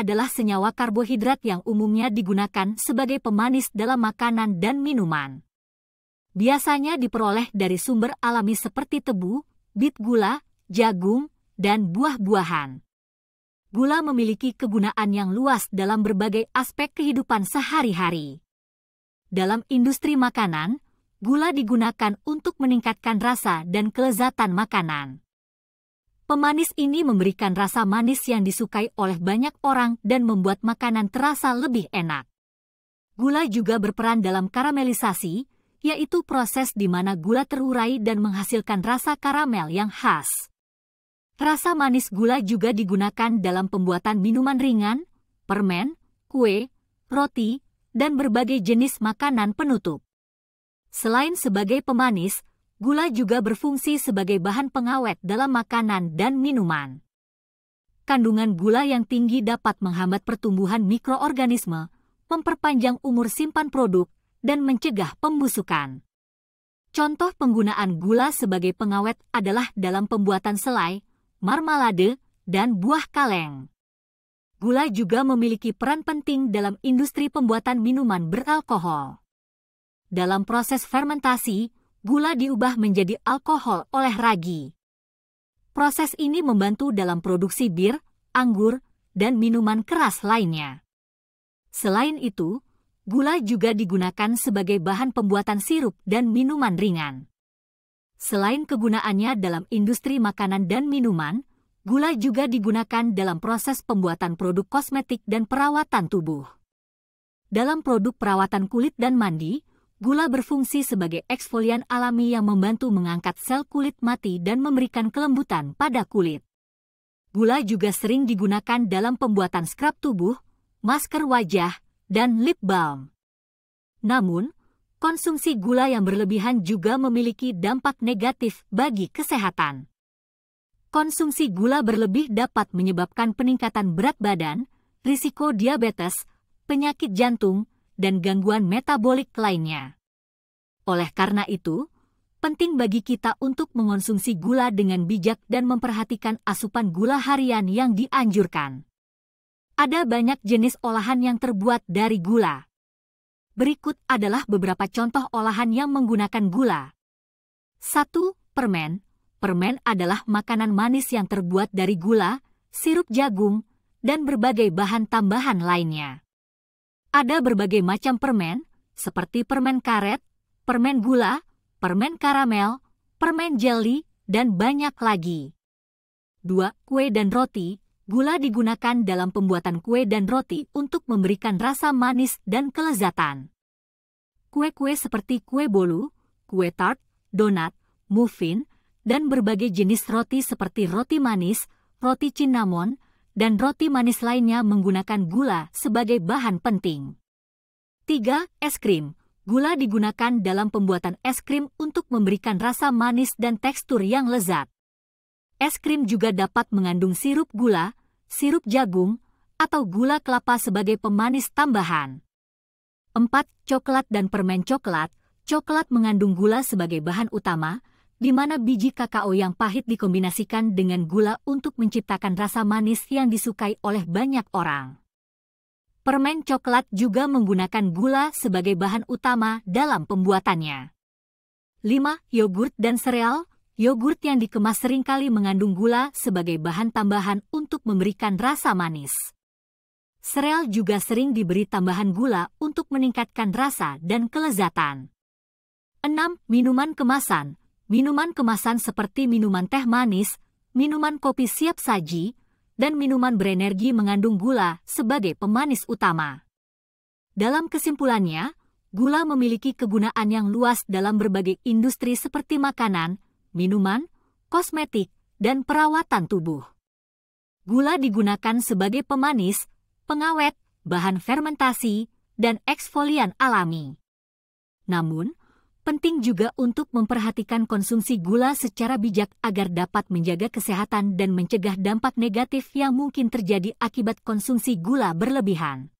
adalah senyawa karbohidrat yang umumnya digunakan sebagai pemanis dalam makanan dan minuman. Biasanya diperoleh dari sumber alami seperti tebu, bit gula, jagung, dan buah-buahan. Gula memiliki kegunaan yang luas dalam berbagai aspek kehidupan sehari-hari. Dalam industri makanan, gula digunakan untuk meningkatkan rasa dan kelezatan makanan. Pemanis ini memberikan rasa manis yang disukai oleh banyak orang dan membuat makanan terasa lebih enak. Gula juga berperan dalam karamelisasi, yaitu proses di mana gula terurai dan menghasilkan rasa karamel yang khas. Rasa manis gula juga digunakan dalam pembuatan minuman ringan, permen, kue, roti, dan berbagai jenis makanan penutup. Selain sebagai pemanis, Gula juga berfungsi sebagai bahan pengawet dalam makanan dan minuman. Kandungan gula yang tinggi dapat menghambat pertumbuhan mikroorganisme, memperpanjang umur simpan produk, dan mencegah pembusukan. Contoh penggunaan gula sebagai pengawet adalah dalam pembuatan selai, marmalade, dan buah kaleng. Gula juga memiliki peran penting dalam industri pembuatan minuman beralkohol. Dalam proses fermentasi, gula diubah menjadi alkohol oleh ragi. Proses ini membantu dalam produksi bir, anggur, dan minuman keras lainnya. Selain itu, gula juga digunakan sebagai bahan pembuatan sirup dan minuman ringan. Selain kegunaannya dalam industri makanan dan minuman, gula juga digunakan dalam proses pembuatan produk kosmetik dan perawatan tubuh. Dalam produk perawatan kulit dan mandi, Gula berfungsi sebagai eksfolian alami yang membantu mengangkat sel kulit mati dan memberikan kelembutan pada kulit. Gula juga sering digunakan dalam pembuatan scrub tubuh, masker wajah, dan lip balm. Namun, konsumsi gula yang berlebihan juga memiliki dampak negatif bagi kesehatan. Konsumsi gula berlebih dapat menyebabkan peningkatan berat badan, risiko diabetes, penyakit jantung, dan gangguan metabolik lainnya. Oleh karena itu, penting bagi kita untuk mengonsumsi gula dengan bijak dan memperhatikan asupan gula harian yang dianjurkan. Ada banyak jenis olahan yang terbuat dari gula. Berikut adalah beberapa contoh olahan yang menggunakan gula. 1. Permen. Permen adalah makanan manis yang terbuat dari gula, sirup jagung, dan berbagai bahan tambahan lainnya. Ada berbagai macam permen, seperti permen karet, permen gula, permen karamel, permen jelly, dan banyak lagi. 2. Kue dan roti Gula digunakan dalam pembuatan kue dan roti untuk memberikan rasa manis dan kelezatan. Kue-kue seperti kue bolu, kue tart, donat, muffin, dan berbagai jenis roti seperti roti manis, roti cinnamon, dan roti manis lainnya menggunakan gula sebagai bahan penting. 3. Es krim. Gula digunakan dalam pembuatan es krim untuk memberikan rasa manis dan tekstur yang lezat. Es krim juga dapat mengandung sirup gula, sirup jagung, atau gula kelapa sebagai pemanis tambahan. 4. Coklat dan permen coklat. Coklat mengandung gula sebagai bahan utama, di mana biji kakao yang pahit dikombinasikan dengan gula untuk menciptakan rasa manis yang disukai oleh banyak orang. Permen coklat juga menggunakan gula sebagai bahan utama dalam pembuatannya. 5. Yogurt dan sereal Yogurt yang dikemas seringkali mengandung gula sebagai bahan tambahan untuk memberikan rasa manis. Sereal juga sering diberi tambahan gula untuk meningkatkan rasa dan kelezatan. 6. Minuman kemasan minuman kemasan seperti minuman teh manis, minuman kopi siap saji, dan minuman berenergi mengandung gula sebagai pemanis utama. Dalam kesimpulannya, gula memiliki kegunaan yang luas dalam berbagai industri seperti makanan, minuman, kosmetik, dan perawatan tubuh. Gula digunakan sebagai pemanis, pengawet, bahan fermentasi, dan eksfolian alami. Namun, Penting juga untuk memperhatikan konsumsi gula secara bijak agar dapat menjaga kesehatan dan mencegah dampak negatif yang mungkin terjadi akibat konsumsi gula berlebihan.